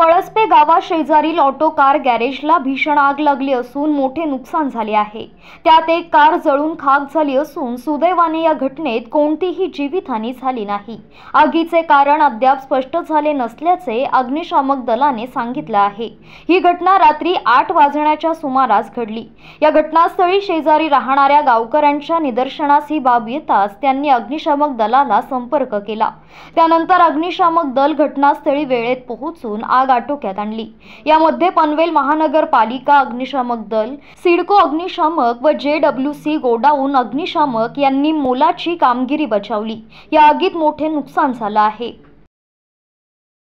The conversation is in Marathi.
पळसपे शेजारील ऑटो कार गॅरेजला भीषण आग लागली असून मोठे नुकसान झाले आहे त्यात एक कार जळून खाक झाली असून सुदैवाने या घटनेत कोणतीही जीवितहानी झाली नाही आगीचे कारण अद्याप स्पष्ट झाले नसल्याचे अग्निशामक दलाने सांगितलं आहे ही घटना रात्री आठ वाजण्याच्या सुमारास घडली या घटनास्थळी शेजारी राहणाऱ्या गावकऱ्यांच्या निदर्शनास ही बाब येताच त्यांनी अग्निशामक दलाला संपर्क केला त्यानंतर अग्निशामक दल घटनास्थळी वेळेत पोहोचून आग आग आटोक्यात आणली यामध्ये पनवेल महानगरपालिका अग्निशामक दल सिडको अग्निशामक व जे डब्ल्यू सी गोडाऊन अग्निशामक यांनी मोलाची कामगिरी बचावली या आगीत मोठे नुकसान झालं आहे